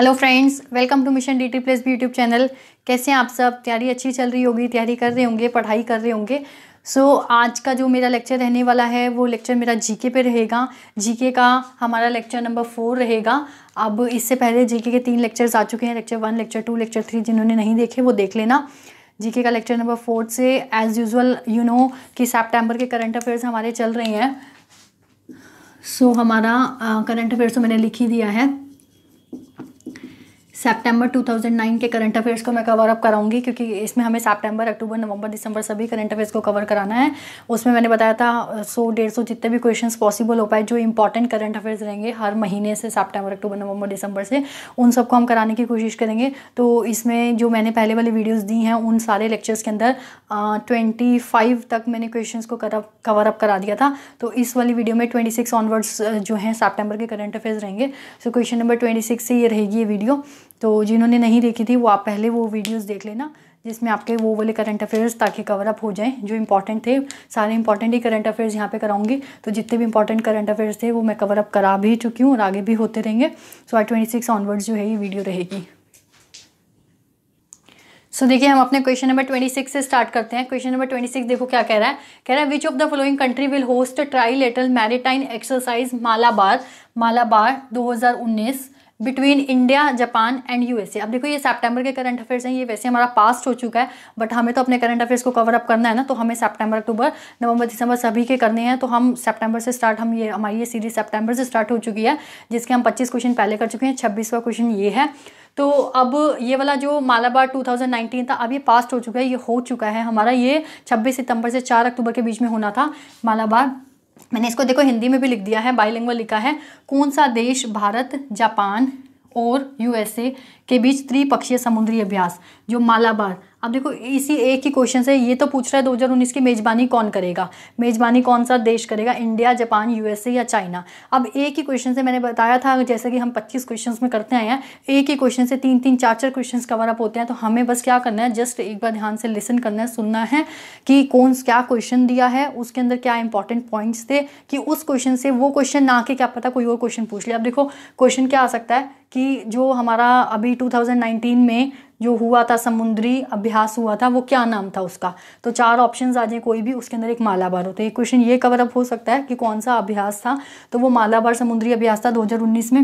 hello friends welcome to mission D T plus भी YouTube channel कैसे हैं आप सब तैयारी अच्छी चल रही होगी तैयारी कर रहे होंगे पढ़ाई कर रहे होंगे सो so, आज का जो मेरा लेक्चर रहने वाला है वो लेक्चर मेरा जीके पे रहेगा जीके का हमारा लेक्चर नंबर फोर रहेगा अब इससे पहले जीके के तीन लेक्चर्स आ चुके हैं lecture one lecture two lecture three जिन्होंने नहीं देखे वो देख लेना जीके का लेक्चर नंबर फोर से एज़ यूजल यू नो कि सेप्टेम्बर के करंट अफेयर्स हमारे चल रहे हैं सो so, हमारा करंट अफेयर्स तो मैंने लिख ही दिया है सितंबर 2009 के करंट अफेयर्स को मैं कवर अप कराऊंगी क्योंकि इसमें हमें सितंबर अक्टूबर नवंबर दिसंबर सभी करंट अफेयर्स को कवर कराना है उसमें मैंने बताया था सौ डेढ़ सौ जितने भी क्वेश्चंस पॉसिबल हो पाए जो इंपॉर्टेंट करंट अफेयर्स रहेंगे हर महीने से सितंबर अक्टूबर नवंबर दिसंबर से उन सबको हम कराने की कोशिश करेंगे तो इसमें जो मैंने पहले वाली वीडियोज़ दी हैं उन सारे लेक्चर्स के अंदर ट्वेंटी फाइव तक मैंने क्वेश्चन को कवर अप करा दिया था तो इस वाली वीडियो में ट्वेंटी सिक्स ऑनवर्ड्स जो हैं सेप्टेम्बर के करंट अफेयर्स रहेंगे so question number twenty six से ये रहेगी ये वीडियो तो जिन्होंने नहीं देखी थी वो आप पहले वो वीडियोस देख लेना जिसमें आपके वो वाले करंट अफेयर्स ताकि कवर अप हो जाएं जो इंपॉर्टेंट थे सारे इंपॉर्टेंट ही करंट अफेयर्स यहाँ पे कराऊंगी तो जितने भी इंपॉर्टेंट करंट अफेयर्स थे वो मैं कवर अप करा भी चुकी हूँ और आगे भी होते रहेंगे so I twenty six onwards जो है ये वीडियो रहेगी सो so, देखिए हम अपने क्वेश्चन नंबर ट्वेंटी सिक्स से स्टार्ट करते हैं क्वेश्चन नंबर ट्वेंटी सिक्स देखो क्या कह रहा है कह रहा है which of the following country will host trilateral maritime exercise Malabar Malabar 2019 between India Japan and USA अब देखो ये सेप्टेम्बर के करंट अफेयर्स हैं ये वैसे हमारा पास्ट हो चुका है बट हमें तो अपने करंट अफेयर्स को कवर अप करना है ना तो हमें सेप्टेम्बर अक्टूबर नवंबर दिसंबर सभी के करने हैं तो हम सेप्टेम्बर से स्टार्ट हम ये हमारी ये सीरीज सेप्टेम्बर से स्टार्ट हो चुकी है जिसके हम पच्चीस क्वेश्चन पहले कर चुके हैं छब्बीसवा क्वेश्चन ये है तो अब ये वाला जो मालाबार 2019 था अब ये पास्ट हो चुका है ये हो चुका है हमारा ये 26 सितंबर से 4 अक्टूबर के बीच में होना था मालाबार मैंने इसको देखो हिंदी में भी लिख दिया है बाईलिंग लिखा है कौन सा देश भारत जापान और यूएसए के बीच त्रिपक्षीय समुद्री अभ्यास जो मालाबार अब देखो इसी एक ही क्वेश्चन से ये तो पूछ रहा है 2019 की मेज़बानी कौन करेगा मेज़बानी कौन सा देश करेगा इंडिया जापान यूएसए या चाइना अब एक ही क्वेश्चन से मैंने बताया था जैसे कि हम 25 क्वेश्चन में करते आए हैं एक ही क्वेश्चन से तीन तीन चार चार क्वेश्चन कवर अप होते हैं तो हमें बस क्या करना है जस्ट एक बार ध्यान से लिसन करना है सुनना है कि कौन क्या क्वेश्चन दिया है उसके अंदर क्या इंपॉर्टेंट पॉइंट्स थे कि उस क्वेश्चन से वो क्वेश्चन ना के क्या पता कोई और क्वेश्चन पूछ लिया अब देखो क्वेश्चन क्या आ सकता है कि जो हमारा अभी 2019 में जो हुआ था समुद्री अभ्यास हुआ था वो क्या नाम था उसका तो चार ऑप्शन आ जाए कोई भी उसके अंदर एक मालाबार हो तो ये क्वेश्चन ये कवर अप हो सकता है कि कौन सा अभ्यास था तो वो मालाबार समुद्री अभ्यास था 2019 में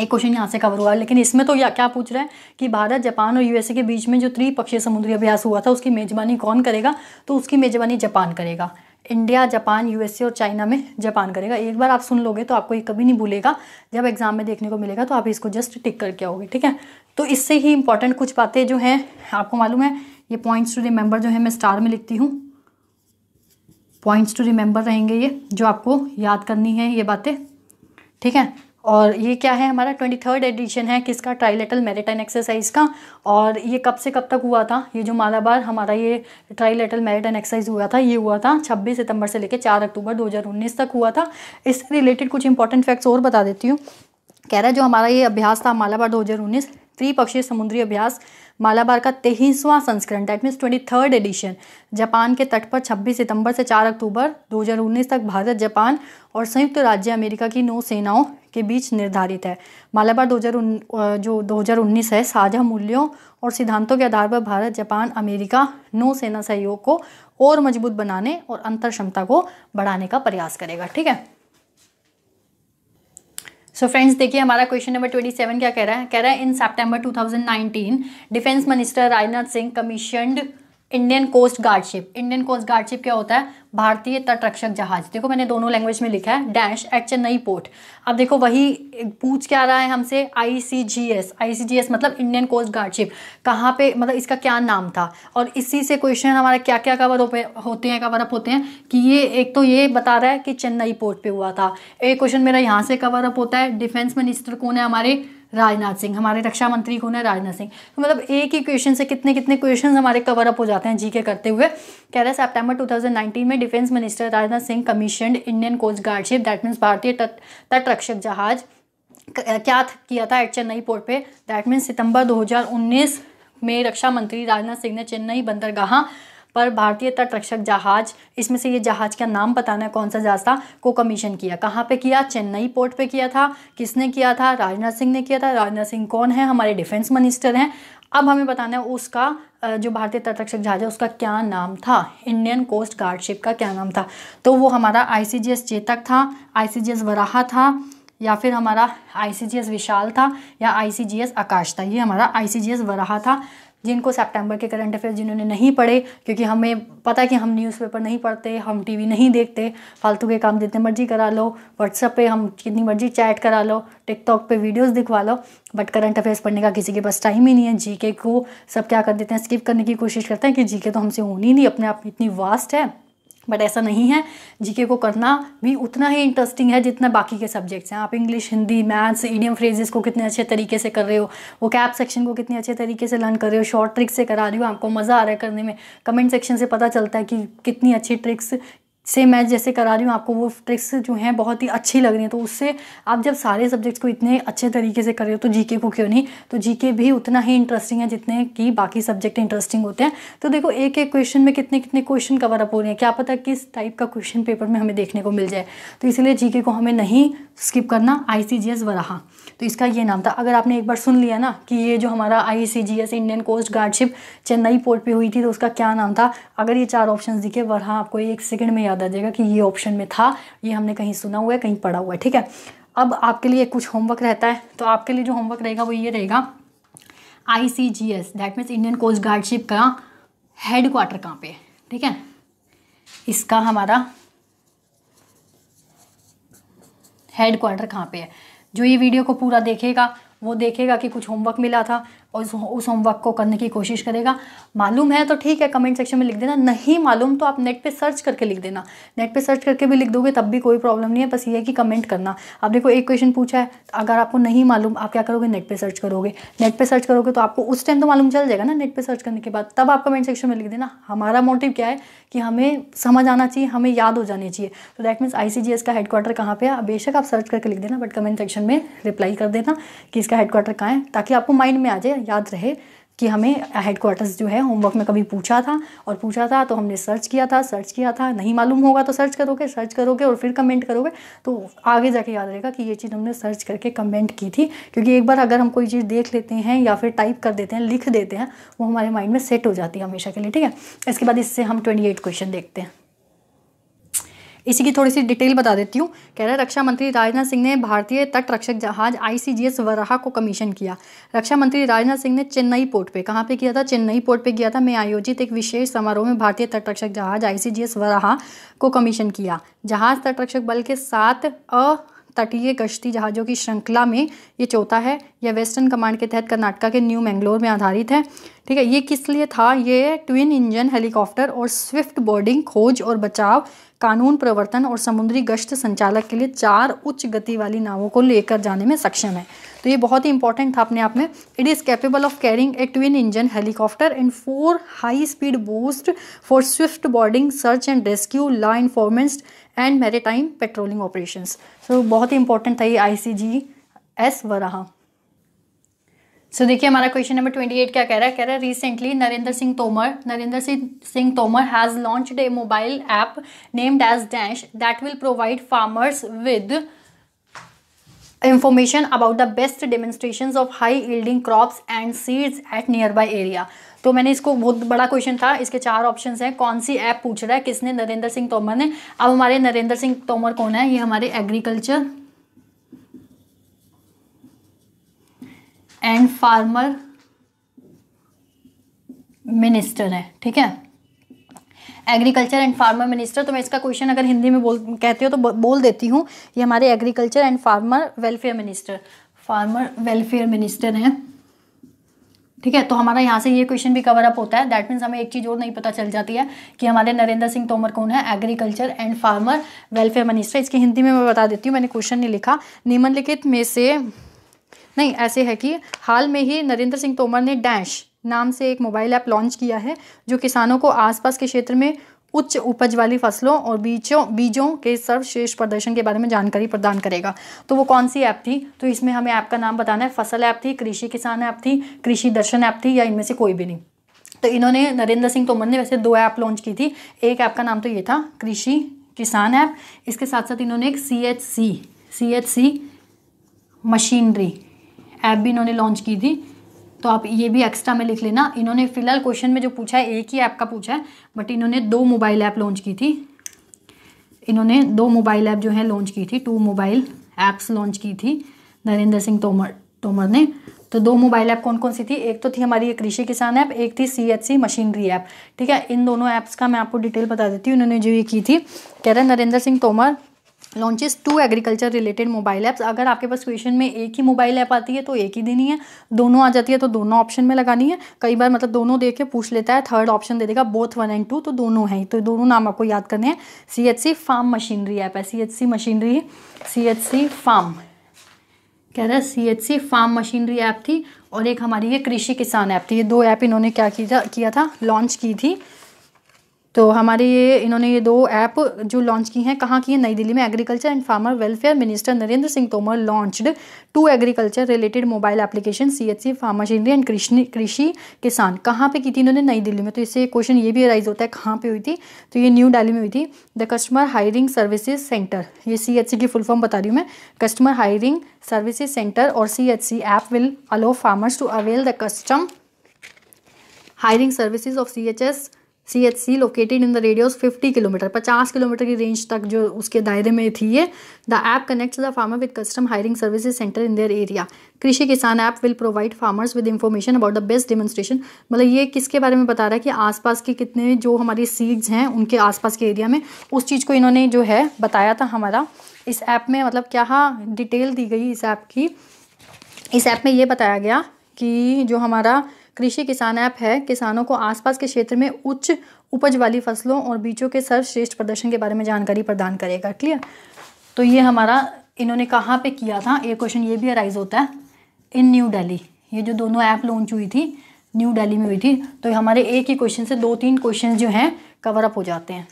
एक क्वेश्चन यहाँ से कवर हुआ लेकिन इसमें तो या क्या पूछ रहा है कि भारत जापान और यूएसए के बीच में जो त्रिपक्षीय समुद्री अभ्यास हुआ था उसकी मेजबानी कौन करेगा तो उसकी मेजबानी जापान करेगा इंडिया जापान यूएसए और चाइना में जापान करेगा एक बार आप सुन लोगे तो आपको ये कभी नहीं भूलेगा जब एग्ज़ाम में देखने को मिलेगा तो आप इसको जस्ट टिक करके आओगे ठीक है तो इससे ही इंपॉर्टेंट कुछ बातें जो हैं आपको मालूम है ये पॉइंट्स टू रिमेंबर जो है मैं स्टार में लिखती हूँ पॉइंट्स टू रिमेंबर रहेंगे ये जो आपको याद करनी है ये बातें ठीक है और ये क्या है हमारा ट्वेंटी थर्ड एडिशन है किसका ट्राइलेटल मैरिटाइन एक्सरसाइज का और ये कब से कब तक हुआ था ये जो मालाबार हमारा ये ट्राइलेटल मेरेटाइन एक्सरसाइज हुआ था ये हुआ था छब्बीस सितंबर से लेकर चार अक्टूबर 2019 तक हुआ था इससे रिलेटेड कुछ इंपॉर्टेंट फैक्ट्स और बता देती हूँ कह रहा है जो हमारा ये अभ्यास था मालाबार दो त्रिपक्षीय समुद्री अभ्यास मालाबार का तेईसवां संस्करण that means twenty third edition Japan के तट पर 26 सितंबर से 4 अक्टूबर 2019 तक भारत जापान और संयुक्त राज्य अमेरिका की नौसेनाओं के बीच निर्धारित है मालाबार दो जो 2019 है साझा मूल्यों और सिद्धांतों के आधार पर भारत जापान अमेरिका नौसेना सहयोग को और मजबूत बनाने और अंतर क्षमता को बढ़ाने का प्रयास करेगा ठीक है सो फ्रेंड्स देखिए हमारा क्वेश्चन नंबर ट्वेंटी सेवन क्या कह रहा है कह रहा है इन सितंबर 2019 defence minister Rajnath Singh commissioned Indian coast guard ship Indian coast guard ship क्या होता है भारतीय तटरक्षक जहाज देखो मैंने दोनों लैंग्वेज में लिखा है डैश एट चेन्नई पोर्ट अब देखो वही पूछ क्या रहा है हमसे आईसीजीएस आईसीजीएस मतलब इंडियन कोस्ट गार्डशिप कहाँ पे मतलब इसका क्या नाम था और इसी से क्वेश्चन हमारा क्या क्या कवर होते हैं कवरअप होते हैं कि ये एक तो ये बता रहा है कि चेन्नई पोर्ट पर हुआ था एक क्वेश्चन मेरा यहाँ से कवरअप होता है डिफेंस मिनिस्टर कौन है हमारे राजनाथ सिंह हमारे रक्षा मंत्री कौन है राजनाथ सिंह तो मतलब एक ही क्वेश्चन से कितने कितने क्वेश्चन हमारे कवर अप हो जाते हैं जी के करते हुए कह रहे हैं सेप्टेम्बर टू में defence minister Rajnath Singh commission Indian coast guard ship that means भारतीय तट तटरक्षक जहाज क्या किया था एट चेन्नई पोर्ट पे दैट मीन्स सितंबर 2019 में रक्षा मंत्री राजनाथ सिंह ने चेन्नई बंदरगाह पर भारतीय तटरक्षक जहाज इसमें से ये जहाज का नाम बताना है कौन सा जहाज था को कमीशन किया कहाँ पे किया चेन्नई पोर्ट पे किया था किसने किया था राजनाथ सिंह ने किया था राजनाथ सिंह कौन है हमारे डिफेंस मिनिस्टर हैं अब हमें बताना है उसका जो भारतीय तटरक्षक जहाज है उसका क्या नाम था इंडियन कोस्ट गार्ड शिप का क्या नाम था तो वो हमारा आई चेतक था आई वराहा था या फिर हमारा आई विशाल था या आई आकाश था ये हमारा आई वराहा था जिनको सितंबर के करंट अफेयर जिन्होंने नहीं पढ़े क्योंकि हमें पता है कि हम न्यूज़पेपर नहीं पढ़ते हम टीवी नहीं देखते फालतू के काम जितने मर्जी करा लो व्हाट्सअप पे हम जितनी मर्जी चैट करा लो टिकटॉक पे वीडियोस दिखवा लो बट करंट अफेयर्स पढ़ने का किसी के पास टाइम ही नहीं है जीके को सब क्या कर देते हैं स्किप करने की कोशिश करते हैं कि जीके तो हमसे होनी नहीं अपने आप इतनी वास्ट है बट ऐसा नहीं है जीके को करना भी उतना ही इंटरेस्टिंग है जितना बाकी के सब्जेक्ट्स हैं आप English Hindi maths idiom phrases को कितने अच्छे तरीके से कर रहे हो वो कैप सेक्शन को कितने अच्छे तरीके से लर्न कर रहे हो शॉर्ट ट्रिक्स से करा रही हो आपको मज़ा आ रहा है करने में कमेंट सेक्शन से पता चलता है कि कितनी अच्छी ट्रिक्स से मैं जैसे करा रही हूँ आपको वो ट्रिक्स जो हैं बहुत ही अच्छी लग रही हैं तो उससे आप जब सारे सब्जेक्ट्स को इतने अच्छे तरीके से कर रहे हो तो जीके को क्यों नहीं तो जीके भी उतना ही इंटरेस्टिंग है जितने कि बाकी सब्जेक्ट इंटरेस्टिंग होते हैं तो देखो एक एक क्वेश्चन में कितने कितने क्वेश्चन कवर अप हो रहे हैं क्या पता किस टाइप का क्वेश्चन पेपर में हमें देखने को मिल जाए तो इसीलिए जी को हमें नहीं स्किप करना आई सी जी एस वराहा तो इसका ये नाम था अगर आपने एक बार सुन लिया ना कि ये जो हमारा I C G S Indian coast guard ship Chennai port पर हुई थी तो उसका क्या नाम था अगर ये चार ऑप्शन दिखे वराहा आपको एक सेकेंड में याद बता देगा कि ये ऑप्शन में था ये हमने कहीं सुना हुआ है कहीं पढ़ा हुआ है ठीक है अब आपके लिए कुछ होमवर्क रहता है तो आपके लिए जो होमवर्क रहेगा वो ये रहेगा I C G S that means Indian coast guard ship का हेड क्वार्टर कहाँ पे ठीक है इसका हमारा हेड क्वार्टर कहाँ पे है जो ये वीडियो को पूरा देखेगा वो देखेगा कि कुछ होमवर्क मिला था और उस होमवर्क को करने की कोशिश करेगा मालूम है तो ठीक है कमेंट सेक्शन में लिख देना नहीं मालूम तो आप नेट पे सर्च करके लिख देना नेट पे सर्च करके भी लिख दोगे तब भी कोई प्रॉब्लम नहीं है बस ये है कि कमेंट करना आप देखो एक क्वेश्चन पूछा है अगर आपको नहीं मालूम आप क्या करोगे नेट पर सर्च करोगे नेट पर सर्च करोगे तो आपको उस टाइम तो मालूम चल जाएगा ना नेट पर सर्च करने के बाद तब आप कमेंट सेक्शन में लिख देना हमारा मोटिव क्या है कि हमें समझ आना चाहिए हमें याद हो जानी चाहिए तो दैट मीन्स आई का हेडक्वार्टर कहाँ पर है बेशक आप सर्च करके लिख देना बट कमेंट सेक्शन में रिप्लाई कर देना कि इसका हेडक्वार्टर कहाँ है ताकि आपको माइंड में आ जाए याद रहे कि हमें हेडक्वार्टर्स जो है होमवर्क में कभी पूछा था और पूछा था तो हमने सर्च किया था सर्च किया था नहीं मालूम होगा तो सर्च करोगे सर्च करोगे और फिर कमेंट करोगे तो आगे जाके याद रहेगा कि ये चीज़ हमने सर्च करके कमेंट की थी क्योंकि एक बार अगर हम कोई चीज़ देख लेते हैं या फिर टाइप कर देते हैं लिख देते हैं वो हमारे माइंड में सेट हो जाती है हमेशा के लिए ठीक है इसके बाद इससे हम ट्वेंटी क्वेश्चन देखते हैं इसी की थोड़ी सी डिटेल बता देती हूँ कह रहे रक्षा मंत्री राजनाथ सिंह ने भारतीय तट रक्षक जहाज आईसीजीएस वराहा को कमीशन किया रक्षा मंत्री राजनाथ सिंह ने चेन्नई पोर्ट पे कहाँ पे किया था चेन्नई पोर्ट पे किया था मैं आयोजित एक विशेष समारोह में भारतीय तट रक्षक जहाज आईसीजीएस वराहा को कमीशन किया जहाज तटरक्षक बल के सात तटीय कश्ती जहाज़ों की श्रृंखला में ये चौथा है यह वेस्टर्न कमांड के तहत कर्नाटका के न्यू मैंगलोर में आधारित है ठीक है ये किस लिए था ये ट्विन इंजन हेलीकॉप्टर और स्विफ्ट बोर्डिंग खोज और बचाव कानून प्रवर्तन और समुद्री गश्त संचालक के लिए चार उच्च गति वाली नावों को लेकर जाने में सक्षम है तो ये बहुत ही इंपॉर्टेंट था अपने आप में it is capable of carrying a twin engine helicopter and four high speed boost for swift boarding search and rescue law enforcement and maritime patrolling operation so बहुत ही इंपॉर्टेंट था ये I C G S Varaha so so, देखिए हमारा question number twenty eight क्या कह रहा है कह रहा है recently Narendra Singh Tomar Narendra Singh Singh Tomar has launched a mobile app named as dash that will provide farmers with about the best demonstration of high yielding crops and seeds at nearby area तो मैंने इसको बहुत बड़ा क्वेश्चन था इसके चार ऑप्शन हैं कौन सी ऐप पूछ रहा है किसने नरेंद्र सिंह तोमर ने अब हमारे नरेंद्र सिंह तोमर कौन है ये हमारे एग्रीकल्चर एंड फार्मर मिनिस्टर है ठीक है एग्रीकल्चर एंड फार्मर मिनिस्टर तो मैं इसका क्वेश्चन अगर हिंदी में बोल कहती हूँ तो बोल देती हूँ ये हमारे agriculture and farmer welfare minister farmer welfare minister हैं ठीक है तो हमारा यहाँ से ये क्वेश्चन भी कवर अप होता है दैट मीन्स हमें एक चीज़ और नहीं पता चल जाती है कि हमारे नरेंद्र सिंह तोमर कौन है agriculture and farmer welfare minister इसकी हिंदी में मैं बता देती हूँ मैंने क्वेश्चन नहीं लिखा निम्नलिखित में से नहीं ऐसे है कि हाल में ही नरेंद्र सिंह तोमर ने डैश नाम से एक मोबाइल ऐप लॉन्च किया है जो किसानों को आसपास के क्षेत्र में उच्च उपज वाली फसलों और बीजों बीजों के सर्वश्रेष्ठ प्रदर्शन के बारे में जानकारी प्रदान करेगा तो वो कौन सी ऐप थी तो इसमें हमें ऐप का नाम बताना है फसल ऐप थी कृषि किसान ऐप थी कृषि दर्शन ऐप थी या इनमें से कोई भी नहीं तो इन्होंने नरेंद्र सिंह तोमर ने वैसे दो ऐप लॉन्च की थी एक ऐप का नाम तो ये था कृषि किसान ऐप इसके साथ साथ इन्होंने एक C H C C H C machinery app भी इन्होंने लॉन्च की थी तो आप ये भी एक्स्ट्रा में लिख लेना इन्होंने फिलहाल क्वेश्चन में जो पूछा है एक ही ऐप का पूछा है बट इन्होंने दो मोबाइल ऐप लॉन्च की थी इन्होंने दो मोबाइल ऐप जो है लॉन्च की थी टू मोबाइल ऐप्स लॉन्च की थी नरेंद्र सिंह तोमर तोमर ने तो दो मोबाइल ऐप कौन कौन सी थी एक तो थी हमारी कृषि किसान ऐप एक थी C H C machinery app ठीक है इन दोनों ऐप्स का मैं आपको डिटेल बता देती हूँ इन्होंने जो ये की थी कह रहे हैं Narendra Singh Tomar launches two agriculture related mobile apps अगर आपके पास क्वेश्चन में एक ही मोबाइल ऐप आती है तो एक ही देनी है दोनों आ जाती है तो दोनों ऑप्शन में लगानी है कई बार मतलब दोनों देख के पूछ लेता है थर्ड ऑप्शन दे देगा बोथ वन एंड टू तो दोनों है तो दोनों नाम आपको याद करने हैं C H C farm machinery app है C H C machinery C H C farm कह रहा है C H C farm machinery app थी और एक हमारी ये कृषि किसान ऐप थी ये दो ऐप इन्होंने क्या किया था लॉन्च की थी तो हमारे ये इन्होंने ये दो ऐप जो लॉन्च की हैं कहाँ की है नई दिल्ली में agriculture and farmer welfare minister Narendra Singh Tomar launched two agriculture related mobile application C H C farm machinery and Krishi Krishi किसान कहाँ पे की थी इन्होंने नई दिल्ली में तो इससे क्वेश्चन ये भी अराइज होता है कहाँ पे हुई थी तो ये न्यू डेली में हुई थी the customer hiring services center ये सी एच सी की फुल फॉर्म बता रही हूँ मैं कस्टमर हायरिंग सर्विसेज सेंटर और C H C app will allow farmers to avail the custom hiring services of C H S C H C located in the radius 50 kilometre 50 kilometre की range तक जो उसके दायरे में थी ये the app connect the farmer with custom hiring services center in their area Krishi Kisan app will provide farmers with information about the best demonstration मतलब ये किसके बारे में बता रहा है कि आसपास के कितने जो हमारी सीड्स हैं उनके आसपास के एरिया में उस चीज़ को इन्होंने जो है बताया था हमारा इस ऐप में मतलब क्या डिटेल हाँ, दी गई इस ऐप की इस ऐप में ये बताया गया कि जो हमारा कृषि किसान ऐप है किसानों को आसपास के क्षेत्र में उच्च उपज वाली फसलों और बीजों के सर्वश्रेष्ठ प्रदर्शन के बारे में जानकारी प्रदान करेगा क्लियर तो ये हमारा इन्होंने कहाँ पे किया था ये क्वेश्चन ये भी अराइज होता है इन न्यू डेली ये जो दोनों ऐप लॉन्च हुई थी न्यू डेली में हुई थी तो हमारे एक ही क्वेश्चन से दो तीन क्वेश्चन जो हैं कवर अप हो जाते हैं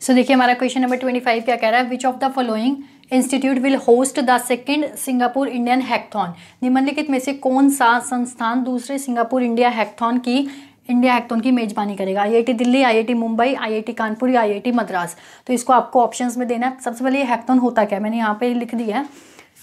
सो so, देखिए हमारा क्वेश्चन नंबर ट्वेंटी फाइव क्या कह रहा है which of the following institute will host the second Singapore Indian hackathon निम्नलिखित में से कौन सा संस्थान दूसरे सिंगापुर इंडिया हैकथॉन की इंडिया हैकथॉन की मेजबानी करेगा IIT Delhi IIT Mumbai IIT Kanpur या आईआईटी मद्रास तो इसको आपको ऑप्शंस में देना है सबसे पहले ये हैकथॉन होता क्या मैंने यहाँ पे लिख दिया है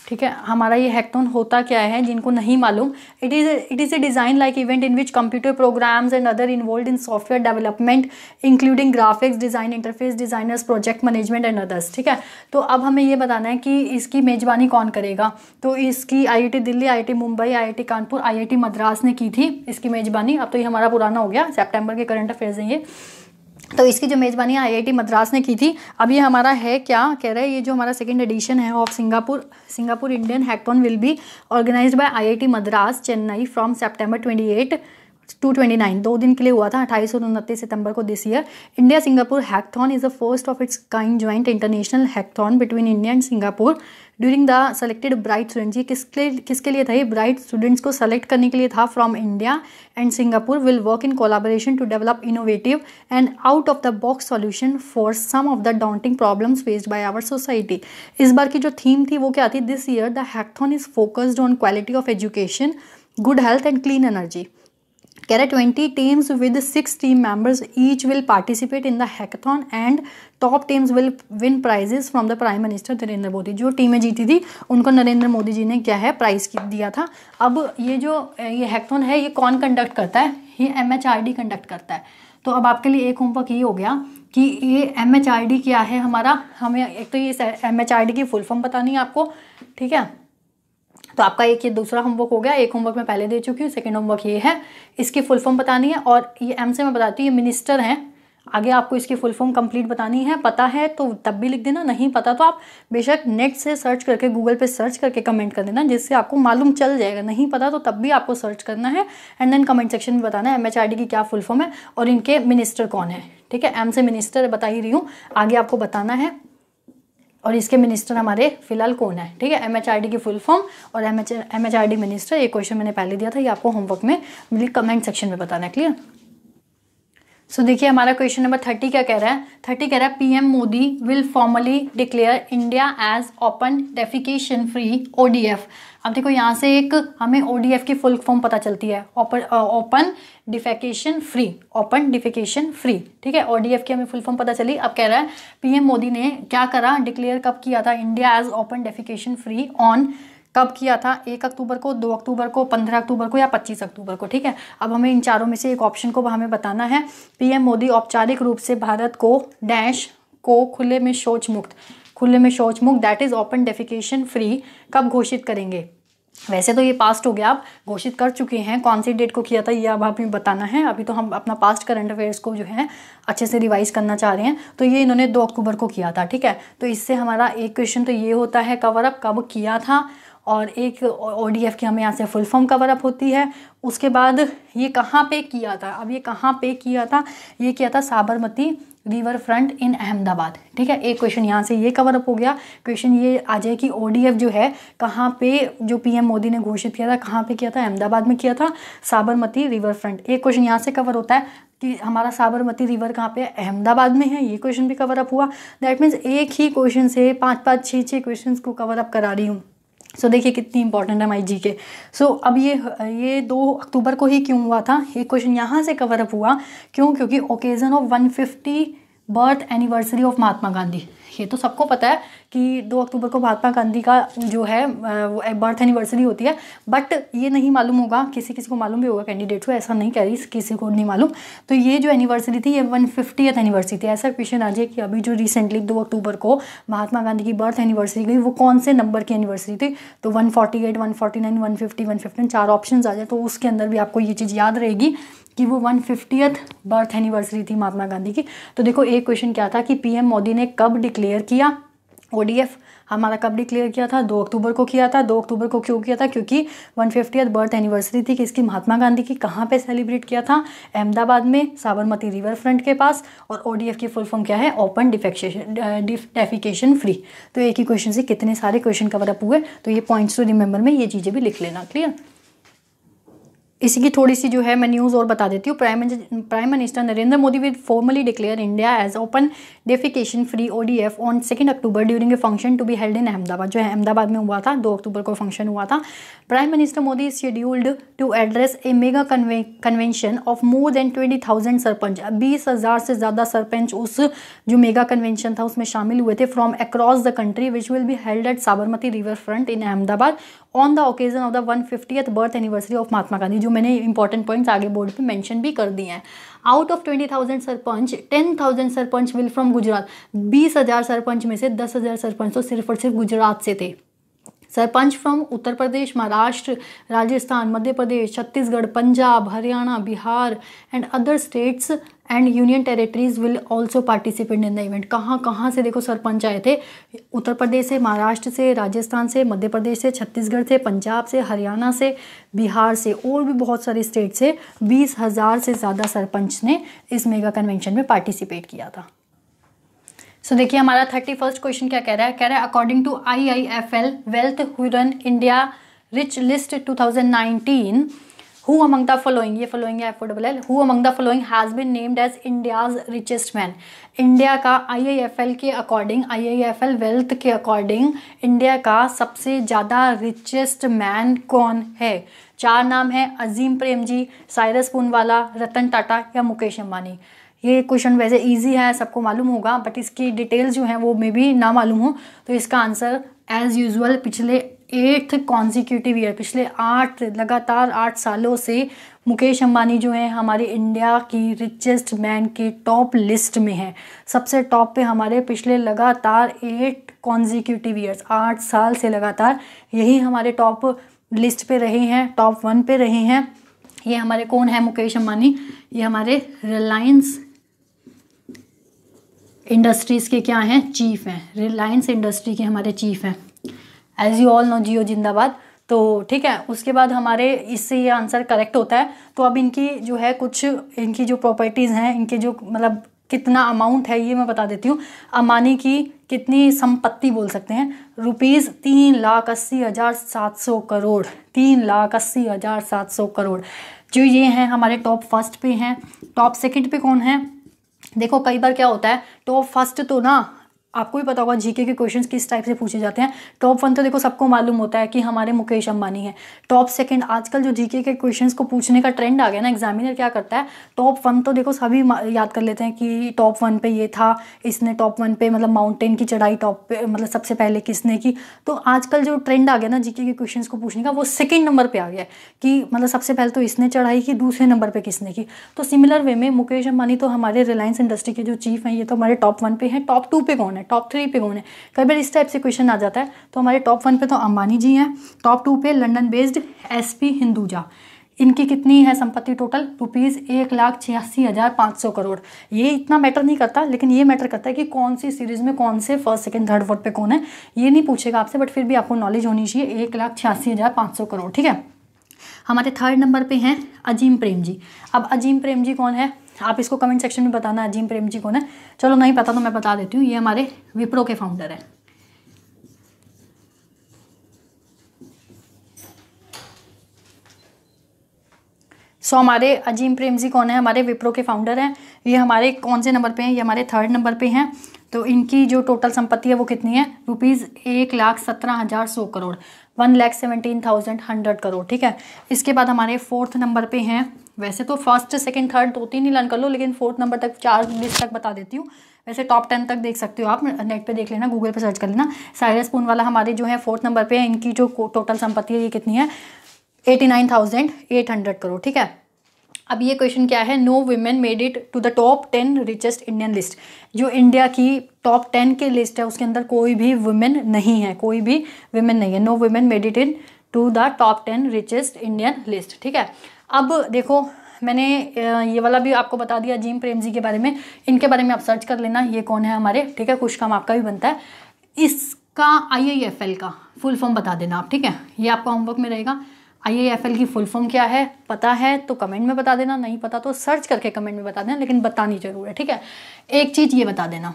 ठीक है हमारा ये हैकथन होता क्या है जिनको नहीं मालूम it is it is a design like event in which computer programs and other involve in software development including graphics design interface designers project management and others ठीक है तो अब हमें ये बताना है कि इसकी मेज़बानी कौन करेगा तो इसकी आई दिल्ली आई मुंबई आई कानपुर आई मद्रास ने की थी इसकी मेज़बानी अब तो ये हमारा पुराना हो गया सेप्टेम्बर के करंट अफेयर्स हैं ये तो इसकी जो मेज़बानी आईआईटी मद्रास ने की थी अब ये हमारा है क्या कह रहा है ये जो हमारा सेकेंड एडिशन है of Singapore Singapore Indian hackathon will be organize by IIT Madras Chennai from September twenty eight 229 दो दिन के लिए हुआ था अट्ठाईस और उनतीस सितंबर को this year India Singapore hackathon is the first of its kind joint international hackathon between India and Singapore during the selected bright students ये किसके किसके लिए था ये ब्राइट स्टूडेंट्स को सेलेक्ट करने के लिए था from India and Singapore will work in collaboration to develop innovative and out of the box solution for some of the daunting problems faced by our society इस बार की जो थीम थी वो क्या थी this year the hackathon is focused on quality of education good health and clean energy कह रहा है twenty teams with six team members each will participate in the hackathon and top teams will win prizes from the prime minister Narendra Modi जो टीमें जीती थी उनको नरेंद्र मोदी जी ने क्या है प्राइज़ दिया था अब ये जो ये हैकथॉन है ये कौन कंडक्ट करता है ये एम कंडक्ट करता है तो अब आपके लिए एक होमवर्क ये हो गया कि ये एम क्या है हमारा हमें एक तो ये एम की फुल फॉर्म बतानी है आपको ठीक है तो आपका एक ये दूसरा होमवर्क हो गया एक होमवर्क मैं पहले दे चुकी हूँ सेकेंड होमवर्क ये है इसकी फुल फॉर्म बतानी है और ये एम से मैं बताती हूँ ये मिनिस्टर हैं आगे आपको इसकी फुल फॉर्म कंप्लीट बतानी है पता है तो तब भी लिख देना नहीं पता तो आप बेशक नेट से सर्च करके गूगल पे सर्च करके कमेंट कर देना जिससे आपको मालूम चल जाएगा नहीं पता तो तब भी आपको सर्च करना है एंड देन कमेंट सेक्शन में बताना है एम की क्या फुल फॉर्म है और इनके मिनिस्टर कौन है ठीक है एम से मिनिस्टर बता ही रही हूँ आगे आपको बताना है और इसके मिनिस्टर हमारे फिलहाल कौन है ठीक है डी की फुल फॉर्म और एमएच डी मिनिस्टर ये क्वेश्चन मैंने पहले दिया था ये आपको होमवर्क में मिली कमेंट सेक्शन में बताना है क्लियर सो so, देखिए हमारा क्वेश्चन नंबर थर्टी क्या कह रहा है थर्टी कह रहा है PM Modi will formally declare India as open defecation free ODF अब देखो यहाँ से एक हमें ओ की फुल फॉर्म पता चलती है open defecation free open defecation free ठीक है ओ की हमें फुल फॉर्म पता चली अब कह रहा है पीएम मोदी ने क्या करा डिक्लेयर कब किया था India as open defecation free on कब किया था एक अक्टूबर को दो अक्टूबर को पंद्रह अक्टूबर को या पच्चीस अक्टूबर को ठीक है अब हमें इन चारों में से एक ऑप्शन को हमें बताना है पीएम मोदी औपचारिक रूप से भारत को डैश को खुले में शोच मुक्त खुले में मुक्त that is open defecation free कब घोषित करेंगे वैसे तो ये पास्ट हो गया आप घोषित कर चुके हैं कौन सी डेट को किया था ये अब आप बताना है अभी तो हम अपना पास्ट करंट अफेयर्स को जो है अच्छे से रिवाइज करना चाह रहे हैं तो ये इन्होंने दो अक्टूबर को किया था ठीक है तो इससे हमारा एक क्वेश्चन तो ये होता है कवर अप कब किया था और एक ओ डी एफ़ की हमें यहाँ से फुल फॉर्म कवर अप होती है उसके बाद ये कहाँ पे किया था अब ये कहाँ पे किया था ये किया था Sabarmati river front in Ahmedabad ठीक है एक क्वेश्चन यहाँ से ये कवर अप हो गया क्वेश्चन ये आ जाए कि ओ डी एफ जो है कहाँ पे जो पी एम मोदी ने घोषित किया था कहाँ पे किया था अहमदाबाद में किया था साबरमती रिवर फ्रंट एक क्वेश्चन यहाँ से कवर होता है कि हमारा साबरमती रिवर कहाँ पे अहमदाबाद में है ये क्वेश्चन भी कवर अप हुआ दैट मीन्स एक ही क्वेश्चन से पाँच पाँच छः छः क्वेश्चन को कवर अप करा रही हूँ सो so, देखिए कितनी इंपॉर्टेंट है माई जी के सो so, अब ये ये दो अक्टूबर को ही क्यों हुआ था ये क्वेश्चन यहाँ से कवर अप हुआ क्यों क्योंकि occasion of one fifty birth anniversary of Mahatma Gandhi ये तो सबको पता है कि दो अक्टूबर को महात्मा गांधी का जो है बर्थ एनिवर्सरी होती है बट ये नहीं मालूम होगा किसी किसी को मालूम भी होगा कैंडिडेट को ऐसा नहीं कह रही किसी को नहीं मालूम तो ये जो एनिवर्सरी थी ये वन फिफ्टीथ एनिवर्सरी थी ऐसा क्वेश्चन आ जाए कि अभी जो रिसेंटली दो अक्टूबर को महात्मा गांधी की बर्थ एनिवर्सरी गई वो कौन से नंबर की एनिवर्सरी थी तो one forty eight one forty nine one fifty one fifty चार ऑप्शन आ जाए तो उसके अंदर भी आपको ये चीज़ याद रहेगी कि वो वन फिफ्टियथ बर्थ एनिवर्सरी थी महात्मा गांधी की तो देखो एक क्वेश्चन क्या था कि पीएम मोदी ने कब डिक्लेयर किया ओडीएफ हमारा कब डिक्लेयर किया था दो अक्टूबर को किया था दो अक्टूबर को क्यों किया था क्योंकि वन फिफ्टियथ बर्थ एनिवर्सरी थी कि इसकी महात्मा गांधी की कहाँ पे सेलिब्रेट किया था अहमदाबाद में साबरमती रिवर फ्रंट के पास और ओडीएफ की फुल फॉर्म क्या है ओपन डिफेक्शन डेफिकेशन फ्री तो एक ही क्वेश्चन से कितने सारे क्वेश्चन कवर अप हुए तो ये पॉइंट्स टू रिमेंबर में ये चीज़ें भी लिख लेना क्लियर इसी की थोड़ी सी जो है मैं न्यूज़ और बता देती हूँ prime prime minister Narendra Modi with formally declare India as open defecation free ODF on second October during a function to be held in Ahmedabad जो है अहमदाबाद में हुआ था दो अक्टूबर को फंक्शन हुआ था prime minister Modi scheduled to address a mega convention of more than twenty thousand sarpanch बीस हज़ार से ज़्यादा सरपंच उस जो मेगा कन्वेंशन था उसमें शामिल हुए थे from across the country which will be held at Sabarmati river front in Ahmedabad on the occasion of the one fiftieth birth anniversary of Mahatma Gandhi जो मैंने इंपॉर्टेंट पॉइंट्स आगे बोर्ड पे मेंशन भी कर दिए हैं out of twenty thousand sarpanch ten thousand sarpanch will from Gujarat बीस हज़ार सरपंच में से दस हज़ार सरपंच तो सिर्फ और सिर्फ गुजरात से थे sarpanch from Uttar Pradesh Maharashtra Rajasthan Madhya Pradesh Chhattisgarh Punjab Haryana Bihar and other states and union territories will also participate in the event कहाँ कहाँ से देखो सरपंच आए थे उत्तर प्रदेश से महाराष्ट्र से राजस्थान से मध्य प्रदेश से छत्तीसगढ़ से पंजाब से हरियाणा से बिहार से और भी बहुत सारे स्टेट से बीस हज़ार से ज़्यादा सरपंच ने इस मेगा कन्वेंशन में पार्टिसिपेट किया था सो so, देखिए हमारा थर्टी फर्स्ट क्वेश्चन क्या कह रहा है कह रहा है according to I I F L wealth Hurun India rich list two thousand nineteen who among the following ये फॉलोइंग है affordable double who among the following has been named as India's richest man India का IIFL के according IIFL wealth के according India का सबसे ज़्यादा richest man कौन है चार नाम है अजीम प्रेम जी साइरस पूनवाला रतन टाटा या मुकेश अम्बानी ये क्वेश्चन वैसे इजी है सबको मालूम होगा बट इसकी डिटेल्स जो हैं वो मे भी ना मालूम हो तो इसका आंसर एज़ यूज़ुअल पिछले एट्थ कॉन्जिक्यूटिव ईयर पिछले आठ लगातार आठ सालों से मुकेश अंबानी जो हैं हमारे इंडिया की रिचेस्ट मैन के टॉप लिस्ट में हैं सबसे टॉप पे हमारे पिछले लगातार एट कॉन्जिक्यूटिव ईयर्स आठ साल से लगातार यही हमारे टॉप लिस्ट पे रहे हैं टॉप वन पे रहे हैं ये हमारे कौन है मुकेश अंबानी ये हमारे रिलायंस इंडस्ट्रीज़ के क्या हैं चीफ हैं रिलायंस इंडस्ट्री के हमारे चीफ हैं as you all know Jio जिंदाबाद तो ठीक है उसके बाद हमारे इससे ये आंसर करेक्ट होता है तो अब इनकी जो है कुछ इनकी जो प्रॉपर्टीज़ हैं इनके जो मतलब कितना अमाउंट है ये मैं बता देती हूँ अमानी की कितनी संपत्ति बोल सकते हैं रुपीज़ तीन लाख अस्सी हज़ार सात सौ करोड़ तीन लाख अस्सी हज़ार सात सौ करोड़ जो ये हैं हमारे टॉप फर्स्ट पे हैं टॉप सेकंड पे कौन है देखो कई बार क्या होता है टॉप फर्स्ट तो ना आपको भी पता होगा जीके के क्वेश्चन किस टाइप से पूछे जाते हैं टॉप वन तो देखो सबको मालूम होता है कि हमारे मुकेश अंबानी है टॉप सेकंड आजकल जो जीके के क्वेश्चंस को पूछने का ट्रेंड आ गया ना एग्जामिनर क्या करता है टॉप वन तो देखो सभी याद कर लेते हैं कि टॉप वन पे ये था इसने टॉप वन पे मतलब माउंटेन की चढ़ाई टॉप पे मतलब सबसे पहले किसने की तो आजकल जो ट्रेंड आ गया ना जीके के क्वेश्चन को पूछने का वो सेकेंड नंबर पर आ गया कि मतलब सबसे पहले तो इसने चढ़ाई की दूसरे नंबर पर किसने की तो सिमिलर वे में मुकेश अंबानी तो हमारे रिलायंस इंडस्ट्री के जो चीफ हैं ये तो हमारे टॉप वन पे हैं टॉप टू पे कौन है टॉप थ्री पे कौन है कई बार इस टाइप से क्वेश्चन आ जाता है तो हमारे टॉप वन पे तो अंबानी जी हैं टॉप टू पे London based S P Hinduja इनकी कितनी है संपत्ति टोटल रुपीज़ एक लाख छियासी हज़ार पाँच सौ करोड़ ये इतना मैटर नहीं करता लेकिन ये मैटर करता है कि कौन सी सीरीज़ में कौन से फर्स्ट सेकंड थर्ड फोर्थ पे कौन है ये नहीं पूछेगा आपसे बट फिर भी आपको नॉलेज होनी चाहिए एक लाख छियासी हज़ार पाँच सौ करोड़ ठीक है हमारे थर्ड नंबर पे हैं अजीम प्रेम जी अब अजीम प्रेम जी कौन है आप इसको कमेंट सेक्शन में बताना अजीम प्रेम जी कौन है चलो नहीं पता तो मैं बता देती हूँ ये हमारे विप्रो के फाउंडर हैं सो so, हमारे अजीम प्रेम जी कौन है हमारे विप्रो के फाउंडर हैं ये हमारे कौन से नंबर पे हैं ये हमारे थर्ड नंबर पे हैं तो इनकी जो टोटल संपत्ति है वो कितनी है रुपीज़ एक लाख सत्रह हज़ार सौ crore one lakh seventeen thousand hundred crore ठीक है इसके बाद हमारे फोर्थ नंबर पे हैं वैसे तो फर्स्ट सेकंड थर्ड दो तीन ही लर्न कर लो लेकिन फोर्थ नंबर तक चार लिस्ट तक बता देती हूँ वैसे टॉप टेन तक देख सकते हो आप नेट पे देख लेना गूगल पे सर्च कर लेना साइरस पून वाला हमारे जो है फोर्थ नंबर पे इनकी जो टोटल संपत्ति है ये कितनी है eighty nine thousand eight hundred crore ठीक है अब ये क्वेश्चन क्या है no women made it to the top ten richest Indian list जो इंडिया की टॉप टेन की लिस्ट है उसके अंदर कोई भी वुमेन नहीं है कोई भी वुमेन नहीं है no women made it in to the top ten richest Indian list ठीक है अब देखो मैंने ये वाला भी आपको बता दिया जीम प्रेम जी के बारे में इनके बारे में आप सर्च कर लेना ये कौन है हमारे ठीक है कुछ काम आपका भी बनता है इसका आई का फुल फॉर्म बता देना आप ठीक है ये आपका होमवर्क में रहेगा आई की फुल फॉर्म क्या है पता है तो कमेंट में बता देना नहीं पता तो सर्च करके कमेंट में बता देना लेकिन बतानी जरूर है ठीक है एक चीज़ ये बता देना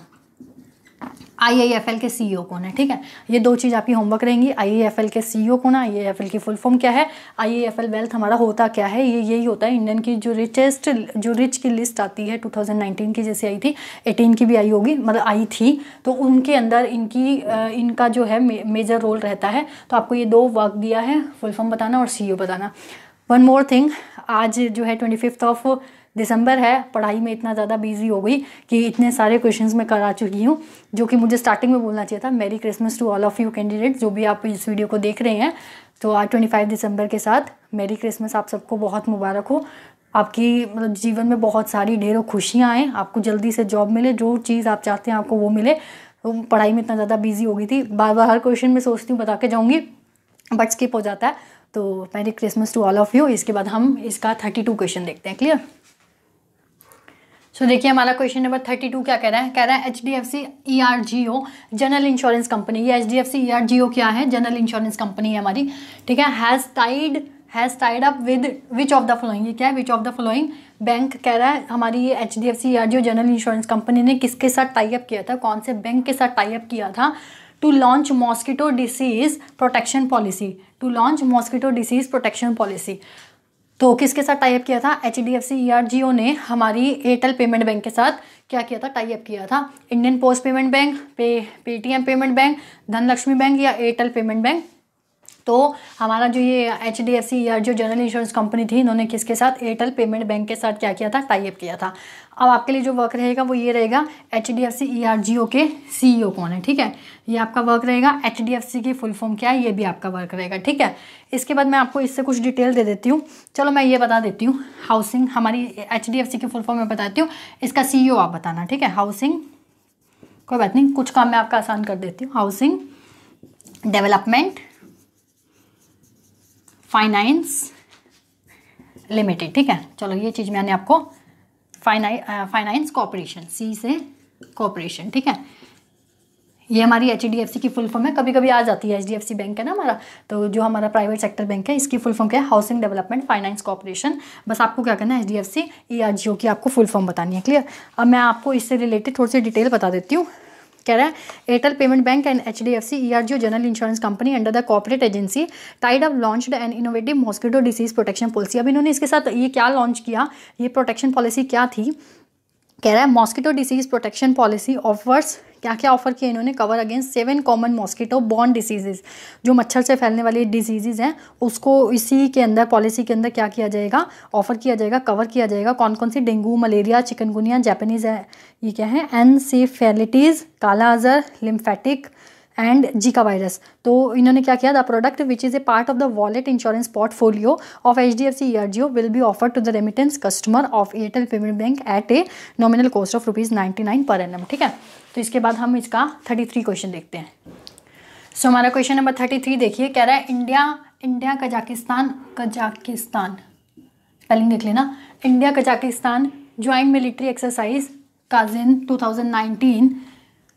आईआईएफएल के सीईओ e कौन है ठीक है ये दो चीज़ आपकी होमवर्क रहेंगी एल के सीईओ e कौन है आईआईएफएल की फुल फॉर्म क्या है आईआईएफएल वेल्थ हमारा होता क्या है ये यही होता है इंडियन की जो रिचेस्ट जो रिच की लिस्ट आती है 2019 की जैसे आई थी 18 की भी आई होगी मतलब आई थी तो उनके अंदर इनकी इनका जो है मेजर रोल रहता है तो आपको ये दो वर्क दिया है फुल फॉर्म बताना और सी e बताना वन मोर थिंग आज जो है ट्वेंटी ऑफ दिसंबर है पढ़ाई में इतना ज़्यादा बिजी हो गई कि इतने सारे क्वेश्चन मैं करा चुकी हूँ जो कि मुझे स्टार्टिंग में बोलना चाहिए था merry Christmas to all of you candidate जो भी आप इस वीडियो को देख रहे हैं तो आज ट्वेंटी फाइव दिसंबर के साथ मेरी क्रिसमस आप सबको बहुत मुबारक हो आपकी मतलब जीवन में बहुत सारी ढेरों खुशियाँ आएँ आपको जल्दी से जॉब मिले जो चीज़ आप चाहते हैं आपको वो मिले तो पढ़ाई में इतना ज़्यादा बिजी हो गई थी बार बार हर क्वेश्चन में सोचती हूँ बता के जाऊँगी बट स्किप हो जाता है तो merry Christmas to all of you इसके बाद हम इसका थर्टी टू क्वेश्चन देखते हैं क्लियर सो देखिए हमारा क्वेश्चन नंबर थर्टी टू क्या कह रहा है कह रहा है H D F C E R G O general insurance company ये H D F C E R G O क्या है जनरल इंश्योरेंस कंपनी है हमारी ठीक है has tied has tied up with which of the following ये क्या है which of the following bank कह रहा है हमारी ये H D F C E R G O general insurance company ने किसके साथ टाइप किया था कौन से बैंक के साथ टाइप किया था to launch mosquito disease protection policy to launch mosquito disease protection policy तो किसके साथ टाइप किया था H D F C E R G O ने हमारी एयरटेल पेमेंट बैंक के साथ क्या किया था टाइप किया था इंडियन पोस्ट पेमेंट बैंक पे Paytm payment bank Dhanlaxmi bank या एयरटेल पेमेंट बैंक तो हमारा जो ये एच डी एफ सी या जो जनरल इंश्योरेंस कंपनी थी इन्होंने किसके साथ एयरटेल पेमेंट बैंक के साथ क्या किया था टाइप किया था अब आपके लिए जो वर्क रहेगा वो ये रहेगा H D F C E R G O के सी ई ओ कौन है ठीक है ये आपका वर्क रहेगा एच डी एफ सी की फुल फॉर्म क्या है ये भी आपका वर्क रहेगा ठीक है इसके बाद मैं आपको इससे कुछ डिटेल दे देती हूँ चलो मैं ये बता देती हूँ हाउसिंग हमारी एच डी एफ सी की फुल फॉर्म मैं बताती हूँ इसका सी ई ओ आप बताना ठीक है हाउसिंग कोई बात नहीं कुछ काम मैं आपका आसान कर देती हूँ हाउसिंग डेवलपमेंट फाइनाइंस लिमिटेड ठीक है चलो ये चीज़ मैंने आपको फाइनाइ फाइनाइंस कॉपरेशन सी से कॉपरेशन ठीक है ये हमारी एच की फुल फॉर्म है कभी कभी आ जाती है एच बैंक है ना हमारा तो जो हमारा प्राइवेट सेक्टर बैंक है इसकी फुल फॉर्म क्या है हाउसिंग डेवलपमेंट फाइनेंस कॉर्पोरेशन बस आपको क्या करना है एच डी एफ सी की आपको फुल फॉर्म बतानी है क्लियर अब मैं आपको इससे रिलेटेड थोड़ी सी डिटेल बता देती हूँ कह रहा है Airtel payment bank and H D F C E R G general insurance company under the corporate agency tied up launched and innovative mosquito disease protection policy अब इन्होंने इसके साथ ये क्या लॉन्च किया ये प्रोटेक्शन पॉलिसी क्या थी कह रहा है mosquito disease protection policy offers क्या क्या ऑफर किए इन्होंने cover against seven common mosquito borne diseases जो मच्छर से फैलने वाली डिजीजेज हैं उसको इसी के अंदर पॉलिसी के अंदर क्या किया जाएगा ऑफर किया जाएगा कवर किया जाएगा कौन कौन सी डेंगू मलेरिया चिकनगुनिया जैपनीज है ये क्या है एनसीफेलिटीज़ काला अजर लिम्फेटिक एंड जीका वायरस तो इन्होंने क्या किया the product which is a part of the wallet insurance portfolio of H D F C ERGO will be offer to the remittance customer of Airtel payment bank at a nominal cost of rupees ninety nine per annum ठीक है तो इसके बाद हम इसका thirty three question देखते हैं so so, हमारा क्वेश्चन नंबर थर्टी थ्री देखिए कह रहा है India India Kazakhstan Kazakhstan spelling देख लेना India Kazakhstan joint military exercise Kazind nineteen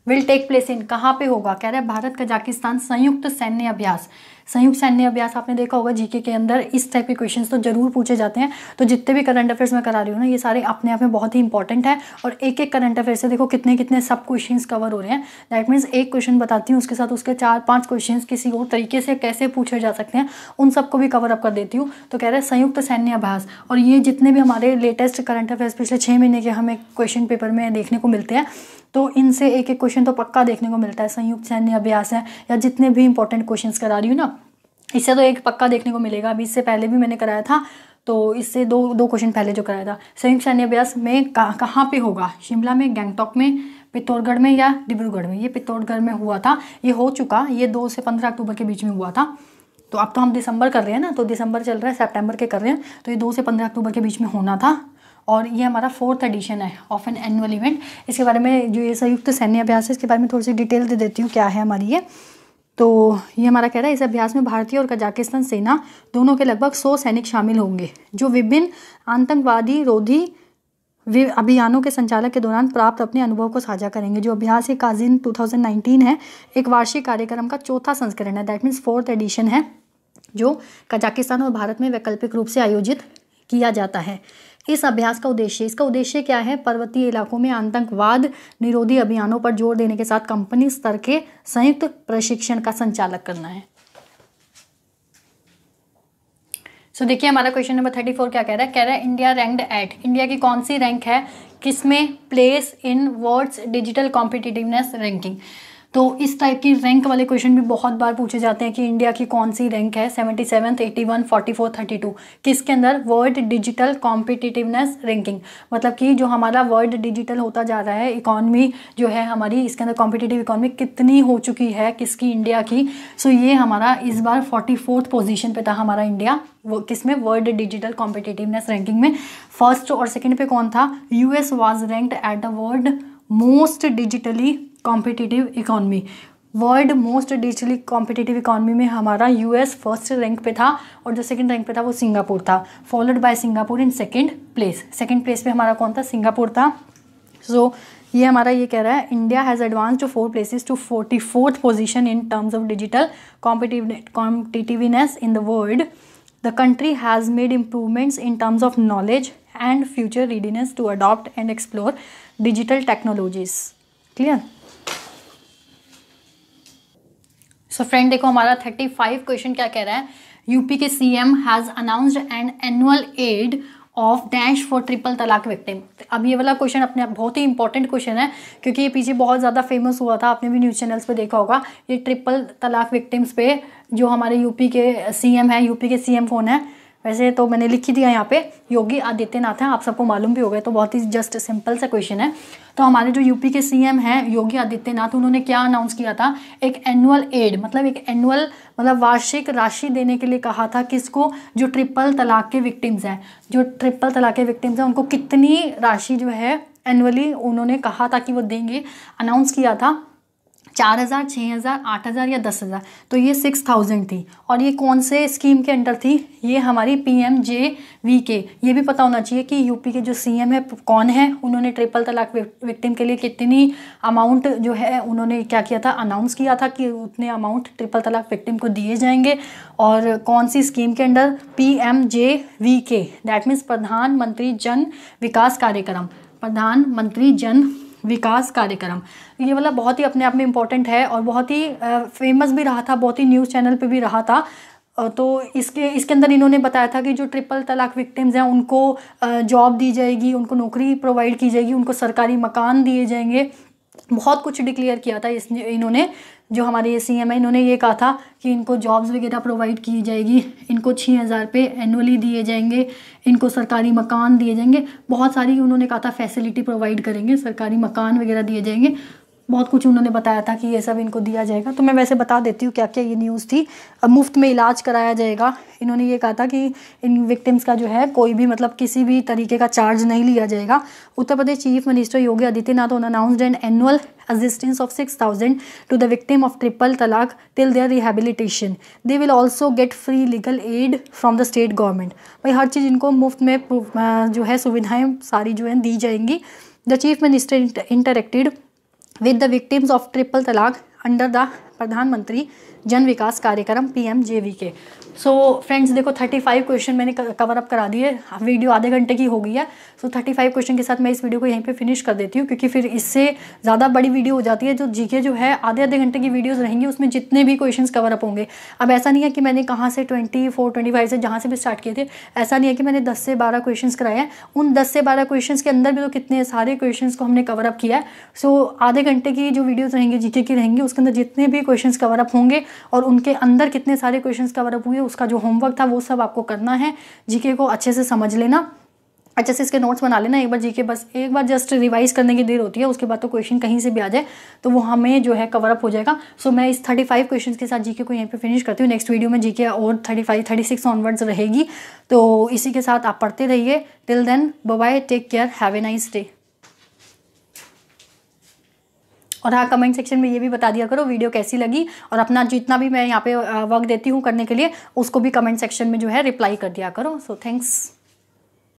will take place in कहाँ पे होगा कह रहे हैं भारत कजाकिस्तान संयुक्त सैन्य अभ्यास संयुक्त सैन्य अभ्यास आपने देखा होगा जीके के अंदर इस टाइप के क्वेश्चंस तो जरूर पूछे जाते हैं तो जितने भी करंट अफेयर्स मैं करा रही हूँ ना ये सारे अपने आप में बहुत ही इंपॉर्टेंट है और एक एक करंट अफेयर से देखो कितने कितने सब क्वेश्चन कवर हो रहे हैं दैट मीन्स एक क्वेश्चन बताती हूँ उसके साथ उसके चार पाँच क्वेश्चन किसी और तरीके से कैसे पूछे जा सकते हैं उन सबको भी कवर अप कर देती हूँ तो कह रहे हैं संयुक्त सैन्य अभ्यास और ये जितने भी हमारे लेटेस्ट करंट अफेयर्स पिछले छः महीने के हमें क्वेश्चन पेपर में देखने को मिलते हैं तो इनसे एक एक क्वेश्चन तो पक्का देखने को मिलता है संयुक्त सैन्य अभ्यास है या जितने भी इंपॉर्टेंट क्वेश्चन करा रही हूँ ना इससे तो एक पक्का देखने को मिलेगा अभी इससे पहले भी मैंने कराया था तो इससे दो दो क्वेश्चन पहले जो कराया था संयुक्त सैन्य अभ्यास में कहाँ कहाँ पे होगा शिमला में गैंगटॉक में पित्तौड़गढ़ में या डिब्रूगढ़ में ये पित्तौड़गढ़ में हुआ था ये हो चुका ये दो से पंद्रह अक्टूबर के बीच में हुआ था तो अब तो हम दिसंबर कर रहे हैं ना तो दिसंबर चल रहा है सेप्टेम्बर के कर रहे हैं तो ये दो से पंद्रह अक्टूबर के बीच में होना था और ये हमारा फोर्थ एडिशन है ऑफ एन एनुअल इवेंट इसके बारे में जो ये संयुक्त सैन्य अभ्यास है इसके बारे में थोड़ी सी डिटेल दे देती हूँ क्या है हमारी ये तो ये हमारा कह रहा है इस अभ्यास में भारतीय और कजाकिस्तान सेना दोनों के लगभग सौ सैनिक शामिल होंगे जो विभिन्न आतंकवादी रोधी वे अभियानों के संचालक के दौरान प्राप्त अपने अनुभव को साझा करेंगे जो अभ्यास ये काजिन 2019 है एक वार्षिक कार्यक्रम का चौथा संस्करण है दैट मीन्स फोर्थ एडिशन है जो कजाकिस्तान और भारत में वैकल्पिक रूप से आयोजित किया जाता है इस अभ्यास का उद्देश्य इसका उद्देश्य क्या है पर्वतीय इलाकों में आतंकवाद निरोधी अभियानों पर जोर देने के साथ कंपनी स्तर के संयुक्त प्रशिक्षण का संचालक करना है सो so, देखिए हमारा क्वेश्चन नंबर थर्टी फोर क्या कह रहा है कह रहा है इंडिया रैंक्ड एट इंडिया की कौन सी रैंक है किसमें place in world's digital competitiveness ranking तो इस टाइप की रैंक वाले क्वेश्चन भी बहुत बार पूछे जाते हैं कि इंडिया की कौन सी रैंक है seventy seven eighty one forty four thirty two किसके अंदर वर्ल्ड डिजिटल कॉम्पिटिटिवनेस रैंकिंग मतलब कि जो हमारा वर्ल्ड डिजिटल होता जा रहा है इकॉनमी जो है हमारी इसके अंदर कॉम्पिटिटिव इकॉनमी कितनी हो चुकी है किसकी इंडिया की सो so ये हमारा इस बार फोर्टी फोर्थ पोजिशन पर था हमारा इंडिया वो में वर्ल्ड डिजिटल कॉम्पिटिटिवनेस रैंकिंग में फर्स्ट और सेकेंड पे कौन था US was ranked at the world most digitally competitive economy world most digitally competitive economy में हमारा यूएस फर्स्ट रैंक पे था और जो सेकंड रैंक पे था वो सिंगापुर था followed by Singapore in second place second place पे हमारा कौन था सिंगापुर था सो so, ये हमारा ये कह रहा है India has advance to four places to forty fourth position in terms of digital competitive competitiveness in the world the country has made improvements in terms of knowledge and future readiness to adopt and explore digital technologies clear so so friend देखो हमारा thirty five question क्या कह रहा है UP के CM has announced an annual aid of dash for triple talaq victim अब ये वाला क्वेश्चन अपने बहुत ही इंपॉर्टेंट क्वेश्चन है क्योंकि ये पीछे बहुत ज़्यादा फेमस हुआ था आपने भी न्यूज़ चैनल्स पे देखा होगा ये ट्रिपल तलाक विक्टिम्स पे जो हमारे यूपी के सीएम है यूपी के सीएम कौन है वैसे तो मैंने लिखी दिया यहाँ पे योगी आदित्यनाथ हैं आप सबको मालूम भी हो गए तो बहुत ही जस्ट सिंपल सा क्वेश्चन है तो हमारे जो यूपी के सीएम हैं योगी आदित्यनाथ उन्होंने क्या अनाउंस किया था एक एनुअल एड मतलब एक एनुअल मतलब वार्षिक राशि देने के लिए कहा था किसको जो ट्रिपल तलाक के विक्टिम्स हैं जो ट्रिपल तलाक के विक्टिम्स हैं उनको कितनी राशि जो है एनुअली उन्होंने कहा था कि वो देंगे अनाउंस किया था चार हज़ार छः हज़ार आठ हज़ार या दस हज़ार तो ये सिक्स थाउजेंड थी और ये कौन से स्कीम के अंडर थी ये हमारी पी एम जे वी के ये भी पता होना चाहिए कि यूपी के जो सी एम है कौन है उन्होंने ट्रिपल तलाक विक्टिम के लिए कितनी अमाउंट जो है उन्होंने क्या किया था अनाउंस किया था कि उतने अमाउंट ट्रिपल तलाक विक्टिम को दिए जाएंगे और कौन सी स्कीम के under P M J V के दैट मीन्स प्रधानमंत्री जन विकास कार्यक्रम प्रधानमंत्री जन विकास कार्यक्रम ये वाला मतलब बहुत ही अपने आप में इम्पोर्टेंट है और बहुत ही फेमस भी रहा था बहुत ही न्यूज़ चैनल पे भी रहा था तो इसके इसके अंदर इन्होंने बताया था कि जो ट्रिपल तलाक विक्टिम्स हैं उनको जॉब दी जाएगी उनको नौकरी प्रोवाइड की जाएगी उनको सरकारी मकान दिए जाएंगे बहुत कुछ डिक्लेयर किया था इस इन्होंने जो हमारे ये सी एम है इन्होंने ये कहा था कि इनको जॉब्स वगैरह प्रोवाइड की जाएगी इनको छः हज़ार पे एनुअली दिए जाएंगे इनको सरकारी मकान दिए जाएंगे बहुत सारी उन्होंने कहा था फैसिलिटी प्रोवाइड करेंगे सरकारी मकान वगैरह दिए जाएंगे बहुत कुछ उन्होंने बताया था कि ये सब इनको दिया जाएगा तो मैं वैसे बता देती हूँ क्या क्या ये न्यूज़ थी अब मुफ्त में इलाज कराया जाएगा इन्होंने ये कहा था कि इन विक्टिम्स का जो है कोई भी मतलब किसी भी तरीके का चार्ज नहीं लिया जाएगा Uttar Pradesh chief minister Yogi Adityanath on announced and annual of six thousand to the victim of triple talaq till their rehabilitation they will also get free legal aid from the state government भाई हर चीज़ इनको मुफ्त में जो है सुविधाएँ सारी जो है दी जाएंगी the chief minister interacted with the victims of triple talaq under the Pradhanmantri Jan विकास कार्यक्रम पी एम जे वी के सो so, फ्रेंड्स देखो 35 क्वेश्चन मैंने कवर अप करा दिए वीडियो हाँ, आधे घंटे की हो गई है सो so, 35 क्वेश्चन के साथ मैं इस वीडियो को यहीं पे फिनिश कर देती हूँ क्योंकि फिर इससे ज़्यादा बड़ी वीडियो हो जाती है जो जीके जो है आधे आधे घंटे की वीडियोस रहेंगी उसमें जितने भी क्वेश्चन कवर अप होंगे अब ऐसा नहीं है कि मैंने कहाँ से ट्वेंटी फोर से जहाँ से भी स्टार्ट किए थे ऐसा नहीं है कि मैंने दस से बारह क्वेश्चन कराए हैं उन दस से बारह क्वेश्चन के अंदर भी तो कितने सारे क्वेश्चन को हमने कवर अप किया है सो आधे घंटे की जो वीडियोज़ रहेंगी जी की रहेंगी उसके अंदर जितने भी क्वेश्चन कवर अप होंगे और उनके अंदर कितने सारे क्वेश्चन कवर अप हुए उसका जो होमवर्क था वो सब आपको करना है जीके को अच्छे से समझ लेना अच्छे से इसके नोट्स बना लेना एक बार जी के बस एक बार जस्ट रिवाइज करने की देर होती है उसके बाद तो क्वेश्चन कहीं से भी आ जाए तो वो हमें जो है कवर अप हो जाएगा सो so, मैं इस थर्टी फाइव क्वेश्चन के साथ जी के को यहीं पे फिनिश करती हूँ नेक्स्ट वीडियो में जी के और thirty five thirty six onwards रहेगी तो इसी के साथ आप पढ़ते रहिए till then bye take care have a nice day और हाँ कमेंट सेक्शन में ये भी बता दिया करो वीडियो कैसी लगी और अपना जितना भी मैं यहाँ पे वर्क देती हूँ करने के लिए उसको भी कमेंट सेक्शन में जो है रिप्लाई कर दिया करो सो थैंक्स